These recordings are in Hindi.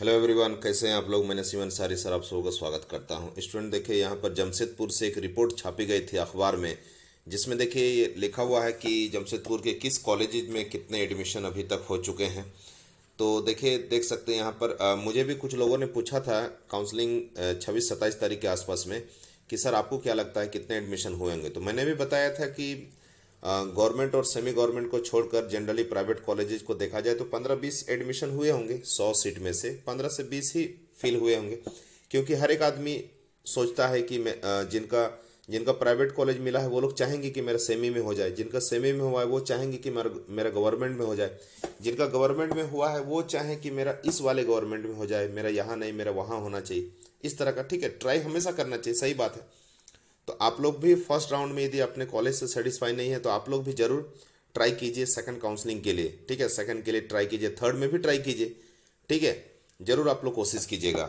हेलो एवरीवन कैसे हैं आप लोग मैंने नसीम सारी सर आप सब का स्वागत करता हूं स्टूडेंट देखिए यहां पर जमशेदपुर से एक रिपोर्ट छापी गई थी अखबार में जिसमें देखिए लिखा हुआ है कि जमशेदपुर के किस कॉलेज में कितने एडमिशन अभी तक हो चुके हैं तो देखिए देख सकते हैं यहाँ पर आ, मुझे भी कुछ लोगों ने पूछा था काउंसलिंग छब्बीस सत्ताईस तारीख के आसपास में कि सर आपको क्या लगता है कितने एडमिशन हुएंगे तो मैंने भी बताया था कि गवर्नमेंट और सेमी गवर्नमेंट को छोड़कर जनरली प्राइवेट कॉलेजेस को देखा जाए तो 15-20 एडमिशन हुए होंगे 100 सीट में से 15 से 20 ही फिल हुए होंगे क्योंकि हर एक आदमी सोचता है कि जिनका जिनका प्राइवेट कॉलेज मिला है वो लोग चाहेंगे कि मेरा सेमी में हो जाए जिनका सेमी में हुआ है वो चाहेंगे कि मेरा मेरा गवर्नमेंट में हो जाए जिनका गवर्नमेंट में हुआ है वो चाहे कि मेरा इस वाले गवर्नमेंट में हो जाए मेरा यहाँ नहीं मेरा वहाँ होना चाहिए इस तरह का ठीक है ट्राई हमेशा करना चाहिए सही बात है तो आप लोग भी फर्स्ट राउंड में यदि अपने कॉलेज से सेटिस्फाई नहीं है तो आप लोग भी जरूर ट्राई कीजिए सेकंड काउंसलिंग के लिए ठीक है सेकंड के लिए ट्राई कीजिए थर्ड में भी ट्राई कीजिए ठीक है जरूर आप लोग कोशिश कीजिएगा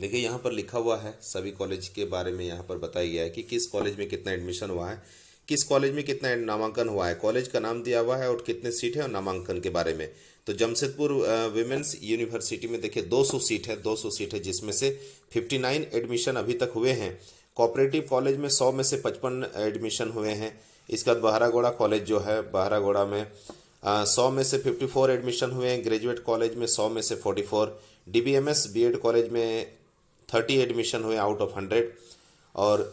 देखिए यहाँ पर लिखा हुआ है सभी कॉलेज के बारे में यहाँ पर बताया गया है कि किस कॉलेज में कितना एडमिशन हुआ है किस कॉलेज में कितना नामांकन हुआ है कॉलेज का नाम दिया हुआ है और कितने सीट है और नामांकन के बारे में तो जमशेदपुर वुमेन्स यूनिवर्सिटी में देखिए 200 सीट है 200 सीट है जिसमें से 59 एडमिशन अभी तक हुए हैं कोऑपरेटिव कॉलेज में सौ में से पचपन एडमिशन हुए हैं इसके बाद बहरागोड़ा कॉलेज जो है बहरागोड़ा में सौ में से फिफ्टी फोर एडमिशन हुए हैं ग्रेजुएट कॉलेज में सौ में से forty four D B M S B Ed college में थर्टी एडमिशन हुए आउट ऑफ हंड्रेड और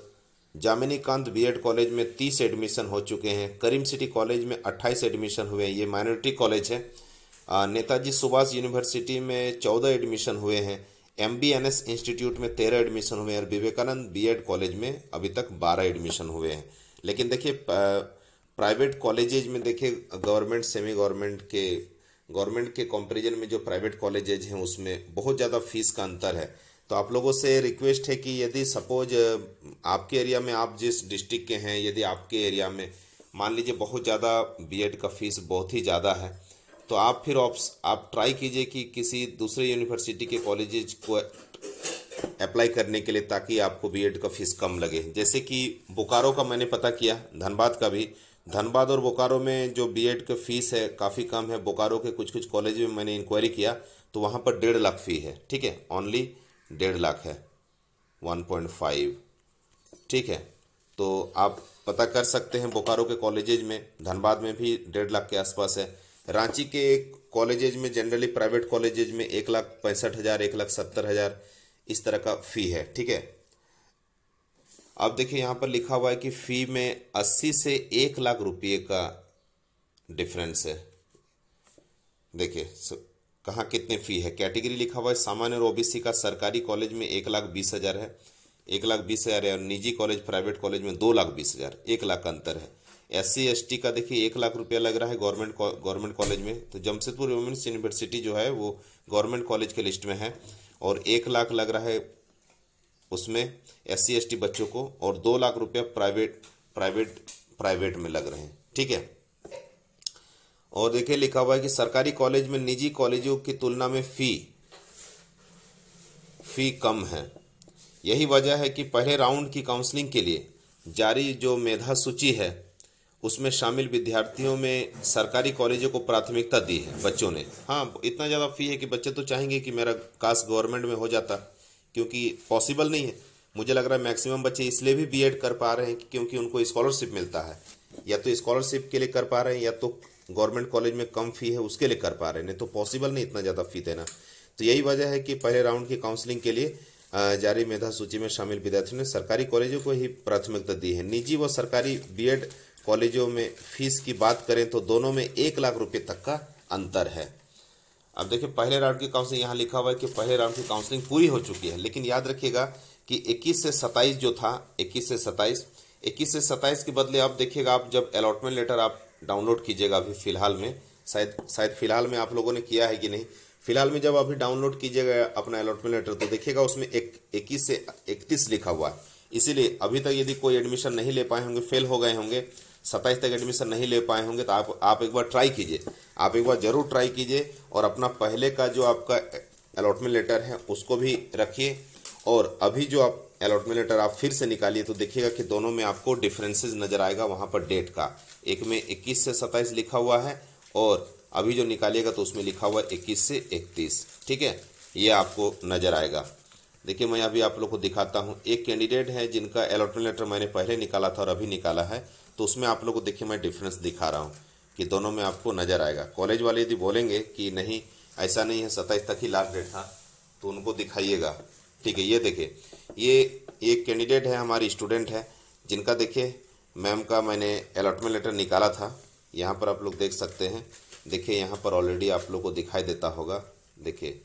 जामिनी कांत बीएड कॉलेज में तीस एडमिशन हो चुके हैं करीम सिटी कॉलेज में अट्ठाईस एडमिशन हुए हैं ये माइनॉरिटी कॉलेज है नेताजी सुभाष यूनिवर्सिटी में चौदह एडमिशन हुए हैं M B N S institute में तेरह एडमिशन हुए हैं और विवेकानंद बी एड कॉलेज में अभी तक बारह एडमिशन हुए हैं लेकिन देखिए प्राइवेट कॉलेजेज में देखिए गवर्नमेंट सेमी गवर्नमेंट के गवर्नमेंट के कंपैरिजन में जो प्राइवेट कॉलेजेज हैं उसमें बहुत ज़्यादा फीस का अंतर है तो आप लोगों से रिक्वेस्ट है कि यदि सपोज आपके एरिया में आप जिस डिस्ट्रिक्ट के हैं यदि आपके एरिया में मान लीजिए बहुत ज़्यादा बी का फीस बहुत ही ज़्यादा है तो आप फिर आप, आप ट्राई कीजिए कि किसी दूसरे यूनिवर्सिटी के कॉलेजेज को अप्लाई करने के लिए ताकि आपको बीएड का फीस कम लगे जैसे कि बोकारो का मैंने पता किया धनबाद का भी धनबाद और बोकारो में जो बीएड का फीस है काफ़ी कम है बोकारो के कुछ कुछ कॉलेज में मैंने इंक्वायरी किया तो वहाँ पर डेढ़ लाख फी है ठीक है ओनली डेढ़ लाख है वन पॉइंट फाइव ठीक है तो आप पता कर सकते हैं बोकारो के कॉलेजेज में धनबाद में भी डेढ़ लाख के आसपास है रांची के कॉलेजेज में जनरली प्राइवेट कॉलेजेज में एक लाख पैंसठ हज़ार एक लाख सत्तर हज़ार इस तरह का फ़ी है ठीक है अब देखिए यहाँ पर लिखा हुआ है कि फ़ी में अस्सी से एक लाख रुपये का डिफरेंस है देखिए कहाँ कितने फ़ी है कैटेगरी लिखा हुआ है सामान्य और ओबीसी का सरकारी कॉलेज में एक लाख बीस हज़ार है एक लाख बीस हज़ार है और निजी कॉलेज प्राइवेट कॉलेज में दो लाख बीस हज़ार एक लाख का अंतर है एस सी का देखिए एक लाख रुपया लग रहा है गवर्नमेंट गवर्नमेंट कॉलेज में तो जमशेदपुर वुमेंस यूनिवर्सिटी जो है वो गवर्नमेंट कॉलेज के लिस्ट में है और एक लाख लग रहा है उसमें एस सी बच्चों को और दो लाख रुपया प्राइवेट प्राइवेट प्राइवेट में लग रहे हैं ठीक है और देखिए लिखा हुआ है कि सरकारी कॉलेज में निजी कॉलेजों की तुलना में फी फी कम है यही वजह है कि पहले राउंड की काउंसलिंग के लिए जारी जो मेधा सूची है उसमें शामिल विद्यार्थियों में सरकारी कॉलेजों को प्राथमिकता दी है बच्चों ने हाँ इतना ज़्यादा फी है कि बच्चे तो चाहेंगे कि मेरा कास्ट गवर्नमेंट में हो जाता क्योंकि पॉसिबल नहीं है मुझे लग रहा है मैक्सिमम बच्चे इसलिए भी बीएड कर पा रहे हैं क्योंकि उनको स्कॉलरशिप मिलता है या तो स्कॉलरशिप के लिए कर पा रहे हैं या तो गवर्नमेंट कॉलेज में कम फ़ी है उसके लिए कर पा रहे हैं नहीं तो पॉसिबल नहीं इतना ज़्यादा फ़ी देना तो यही वजह है कि पहले राउंड की काउंसलिंग के लिए जारी मेधा सूची में शामिल विद्यार्थियों ने सरकारी कॉलेजों को ही प्राथमिकता दी है निजी व सरकारी बीएड कॉलेजों में फीस की बात करें तो दोनों में एक लाख रुपए तक का अंतर है अब देखिए पहले राउंड की काउंसलिंग यहाँ लिखा हुआ है कि पहले राउंड की काउंसलिंग पूरी हो चुकी है लेकिन याद रखिएगा कि 21 से 27 जो था 21 से 27 21 से 27 के बदले आप देखिएगा आप जब अलॉटमेंट लेटर आप डाउनलोड कीजिएगा अभी फिलहाल में शायद शायद फिलहाल में आप लोगों ने किया है कि नहीं फिलहाल में जब अभी डाउनलोड कीजिएगा अपना अलॉटमेंट लेटर तो देखिएगा उसमें एक इक्कीस से इकतीस लिखा हुआ है इसीलिए अभी तक यदि कोई एडमिशन नहीं ले पाए होंगे फेल हो गए होंगे सत्ताईस तक एडमिशन नहीं ले पाए होंगे तो आप आप एक बार ट्राई कीजिए आप एक बार ज़रूर ट्राई कीजिए और अपना पहले का जो आपका अलॉटमेंट लेटर है उसको भी रखिए और अभी जो आप अलॉटमेंट लेटर आप फिर से निकालिए तो देखिएगा कि दोनों में आपको डिफरेंसेस नज़र आएगा वहाँ पर डेट का एक में 21 से 27 लिखा हुआ है और अभी जो निकालिएगा तो उसमें लिखा हुआ है 21 से 31 ठीक है ये आपको नज़र आएगा देखिए मैं अभी आप लोग को दिखाता हूँ एक कैंडिडेट है जिनका अलॉटमेंट लेटर मैंने पहले निकाला था और अभी निकाला है तो उसमें आप लोग को देखिए मैं डिफरेंस दिखा रहा हूँ कि दोनों में आपको नज़र आएगा कॉलेज वाले यदि बोलेंगे कि नहीं ऐसा नहीं है सत्ताईस तक ही लास्ट डेट था तो उनको दिखाइएगा ठीक है ये देखिए ये एक कैंडिडेट है हमारी स्टूडेंट है जिनका देखिए मैम का मैंने अलॉटमेंट लेटर निकाला था यहाँ पर आप लोग देख सकते हैं देखिए यहाँ पर ऑलरेडी आप लोग को दिखाई देता होगा देखिए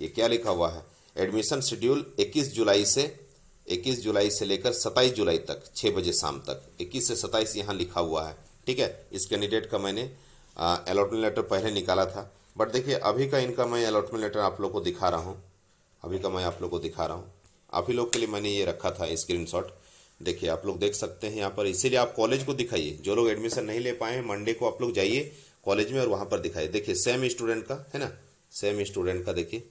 ये क्या लिखा हुआ है एडमिशन शेड्यूल 21 जुलाई से 21 जुलाई से लेकर 27 जुलाई तक 6 बजे शाम तक 21 से 27 यहाँ लिखा हुआ है ठीक है इस कैंडिडेट का मैंने अलॉटमेंट लेटर पहले निकाला था बट देखिए अभी का इनका मैं अलॉटमेंट लेटर आप लोग को दिखा रहा हूँ अभी का मैं आप लोग को दिखा रहा हूँ आप ही लोग के लिए मैंने ये रखा था स्क्रीन देखिए आप लोग देख सकते हैं यहाँ पर इसीलिए आप कॉलेज को दिखाइए जो लोग एडमिशन नहीं ले पाए मंडे को आप लोग जाइए कॉलेज में और वहाँ पर दिखाइए देखिए सेम स्टूडेंट का है ना सेम स्टूडेंट का देखिए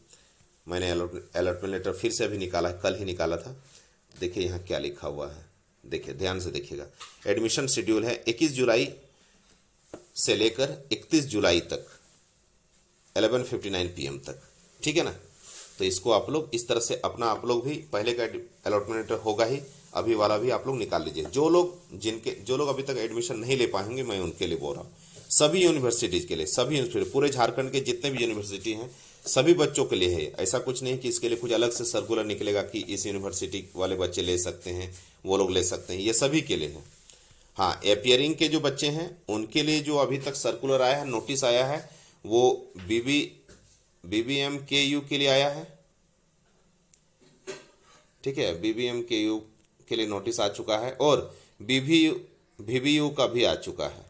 मैंने अलॉटमेंट लेटर फिर से अभी निकाला कल ही निकाला था देखिए यहाँ क्या लिखा हुआ है देखिए ध्यान से देखिएगा एडमिशन शेड्यूल है 21 जुलाई से लेकर 31 जुलाई तक 11:59 पीएम तक ठीक है ना तो इसको आप लोग इस तरह से अपना आप लोग भी पहले का अलॉटमेंट होगा ही अभी वाला भी आप लोग निकाल लीजिए जो लोग जिनके जो लोग अभी तक एडमिशन नहीं ले पाएंगे मैं उनके लिए बोल रहा हूँ सभी यूनिवर्सिटीज़ के लिए सभी यूनिवर्सिटी पूरे झारखंड के जितने भी यूनिवर्सिटी हैं सभी बच्चों के लिए है ऐसा कुछ नहीं कि इसके लिए कुछ अलग से सर्कुलर निकलेगा कि इस यूनिवर्सिटी वाले बच्चे ले सकते हैं वो लोग ले सकते हैं ये सभी के लिए है हाँ एपियरिंग के जो बच्चे हैं उनके लिए जो अभी तक सर्कुलर आया है नोटिस आया है वो बीबी बीबीएम के यू के लिए आया है ठीक है बीबीएम के यू के लिए नोटिस आ चुका है और बीबी बीबीयू का भी आ चुका है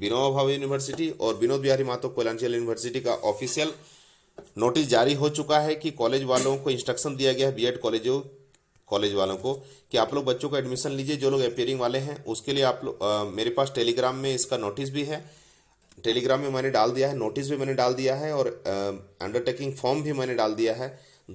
विनोबा भावे यूनिवर्सिटी और विनोद बिहारी मातो कोयलांचल यूनिवर्सिटी का ऑफिशियल नोटिस जारी हो चुका है कि कॉलेज वालों को इंस्ट्रक्शन दिया गया है बीएड कॉलेजों कॉलेज वालों को कि आप लोग बच्चों का एडमिशन लीजिए जो लोग अपेयरिंग वाले हैं उसके लिए आप लोग मेरे पास टेलीग्राम में इसका नोटिस भी है टेलीग्राम में मैंने डाल दिया है नोटिस भी मैंने डाल दिया है और अंडरटेकिंग फॉर्म भी मैंने डाल दिया है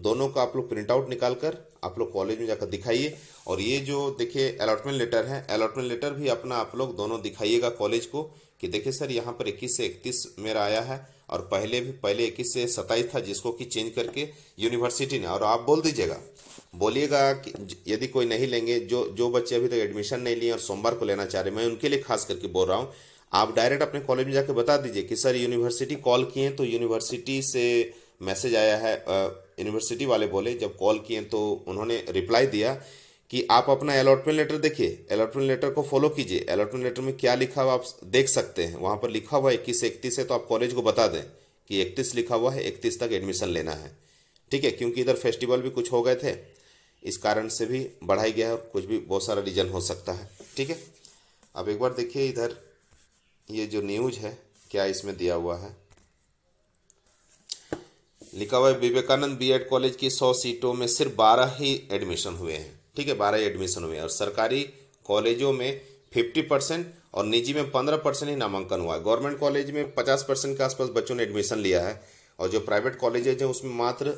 दोनों का आप लोग प्रिंट आउट निकाल कर आप लोग कॉलेज में जाकर दिखाइए और ये जो देखिए अलॉटमेंट लेटर है अलॉटमेंट लेटर भी अपना आप लोग दोनों दिखाइएगा कॉलेज को कि देखिए सर यहाँ पर 21 से 31 मेरा आया है और पहले भी पहले 21 से 27 था जिसको कि चेंज करके यूनिवर्सिटी ने और आप बोल दीजिएगा बोलिएगा कि यदि कोई नहीं लेंगे जो जो बच्चे अभी तक तो एडमिशन नहीं लिए और सोमवार को लेना चाह रहे मैं उनके लिए खास करके बोल रहा हूँ आप डायरेक्ट अपने कॉलेज में जाके बता दीजिए कि सर यूनिवर्सिटी कॉल किए तो यूनिवर्सिटी से मैसेज आया है यूनिवर्सिटी वाले बोले जब कॉल किए तो उन्होंने रिप्लाई दिया कि आप अपना अलॉटमेंट लेटर देखिए अलॉटमेंट लेटर को फॉलो कीजिए अलॉटमेंट लेटर में क्या लिखा हुआ आप देख सकते हैं वहां पर लिखा हुआ है इक्कीस इकतीस है तो आप कॉलेज को बता दें कि इकतीस लिखा हुआ है इकतीस तक एडमिशन लेना है ठीक है क्योंकि इधर फेस्टिवल भी कुछ हो गए थे इस कारण से भी बढ़ाई गया है और कुछ भी बहुत सारा रीजन हो सकता है ठीक है अब एक बार देखिए इधर ये जो न्यूज है क्या इसमें दिया हुआ है लिखा हुआ है विवेकानंद बीएड कॉलेज की सौ सीटों में सिर्फ बारह ही एडमिशन हुए हैं ठीक है बारह एडमिशन हुए और सरकारी कॉलेजों में फिफ्टी परसेंट और निजी में पंद्रह परसेंट ही नामांकन हुआ है गवर्नमेंट कॉलेज में पचास परसेंट के आसपास बच्चों ने एडमिशन लिया है और जो प्राइवेट कॉलेजेज हैं उसमें मात्र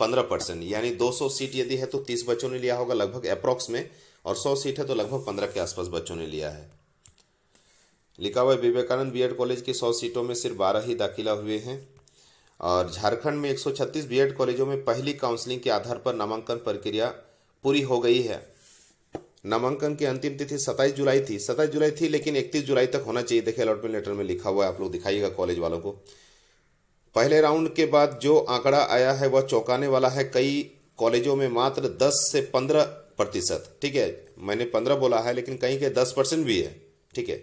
पंद्रह परसेंट यानी दो सौ सीट यदि है तो तीस बच्चों ने लिया होगा लगभग अप्रॉक्स में और सौ सीट है तो लगभग पंद्रह के आसपास बच्चों ने लिया है लिखा हुआ विवेकानंद बी कॉलेज की सौ सीटों में सिर्फ बारह ही दाखिला हुए हैं और झारखंड में एक बीएड कॉलेजों में पहली काउंसलिंग के आधार पर नामांकन प्रक्रिया पूरी हो गई है नामांकन की अंतिम तिथि 27 जुलाई थी 27 जुलाई थी लेकिन 31 जुलाई तक होना चाहिए देखिए अलॉटमेंट लेटर में लिखा हुआ है आप लोग दिखाइएगा कॉलेज वालों को पहले राउंड के बाद जो आंकड़ा आया है वह चौंकाने वाला है कई कॉलेजों में मात्र 10 से 15 प्रतिशत ठीक है मैंने 15 बोला है लेकिन कहीं के 10 परसेंट भी है ठीक है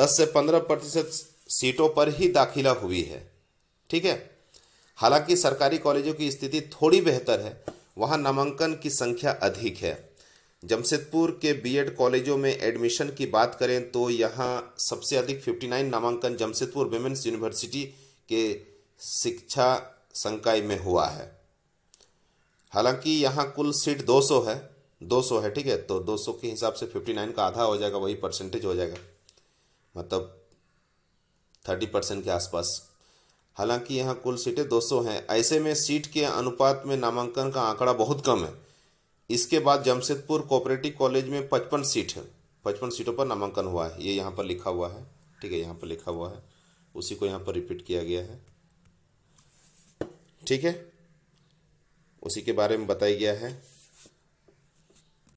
10 से 15 प्रतिशत सीटों पर ही दाखिला हुई है ठीक है हालांकि सरकारी कॉलेजों की स्थिति थोड़ी बेहतर है वहाँ नामांकन की संख्या अधिक है जमशेदपुर के बीएड कॉलेजों में एडमिशन की बात करें तो यहाँ सबसे अधिक 59 नामांकन जमशेदपुर वेमेंस यूनिवर्सिटी के शिक्षा संकाय में हुआ है हालांकि यहाँ कुल सीट 200 है 200 है ठीक है तो 200 के हिसाब से 59 का आधा हो जाएगा वही परसेंटेज हो जाएगा मतलब 30 परसेंट के आसपास हालांकि यहाँ कुल सीटें 200 हैं ऐसे में सीट के अनुपात में नामांकन का आंकड़ा बहुत कम है इसके बाद जमशेदपुर कोऑपरेटिव कॉलेज में पचपन सीट है पचपन सीटों पर नामांकन हुआ है ये यहाँ पर लिखा हुआ है ठीक है यहाँ पर लिखा हुआ है उसी को यहाँ पर रिपीट किया गया है ठीक है उसी के बारे में बताया गया है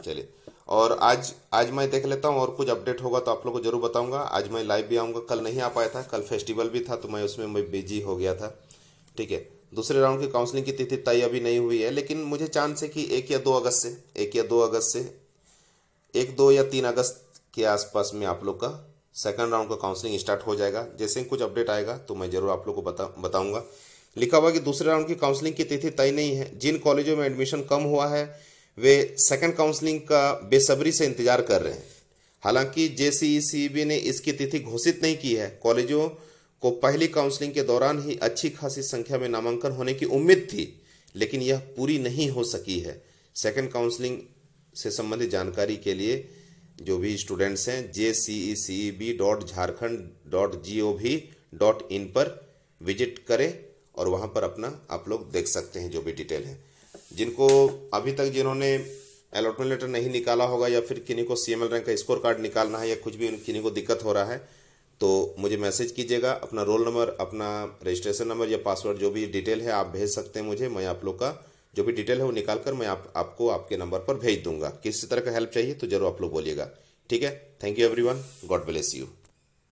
चलिए और आज आज मैं देख लेता हूँ और कुछ अपडेट होगा तो आप लोग को जरूर बताऊंगा आज मैं लाइव भी आऊँगा कल नहीं आ पाया था कल फेस्टिवल भी था तो मैं उसमें मैं बिजी हो गया था ठीक है दूसरे राउंड की काउंसलिंग की तिथि तय अभी नहीं हुई है लेकिन मुझे चांस है कि एक या दो अगस्त से एक या दो अगस्त से एक दो या तीन अगस्त के आसपास में आप लोग का सेकंड राउंड का काउंसलिंग स्टार्ट हो जाएगा जैसे ही कुछ अपडेट आएगा तो मैं जरूर आप लोग को बता लिखा हुआ कि दूसरे राउंड की काउंसलिंग की तिथि तय नहीं है जिन कॉलेजों में एडमिशन कम हुआ है वे सेकंड काउंसलिंग का बेसब्री से इंतजार कर रहे हैं हालांकि जे e ने इसकी तिथि घोषित नहीं की है कॉलेजों को पहली काउंसलिंग के दौरान ही अच्छी खासी संख्या में नामांकन होने की उम्मीद थी लेकिन यह पूरी नहीं हो सकी है सेकंड काउंसलिंग से संबंधित जानकारी के लिए जो भी स्टूडेंट्स हैं J C E C B dot Jharkhand dot G O V dot in पर विजिट करें और वहां पर अपना आप लोग देख सकते हैं जो भी डिटेल है जिनको अभी तक जिन्होंने अलॉटमेंट लेटर नहीं निकाला होगा या फिर किन्हीं को सी रैंक का स्कोर कार्ड निकालना है या कुछ भी किन्हीं को दिक्कत हो रहा है तो मुझे मैसेज कीजिएगा अपना रोल नंबर अपना रजिस्ट्रेशन नंबर या पासवर्ड जो भी डिटेल है आप भेज सकते हैं मुझे मैं आप लोग का जो भी डिटेल है वो निकाल कर मैं आप, आपको आपके नंबर पर भेज दूंगा किसी तरह का हेल्प चाहिए तो जरूर आप लोग बोलिएगा ठीक है thank you every god bless you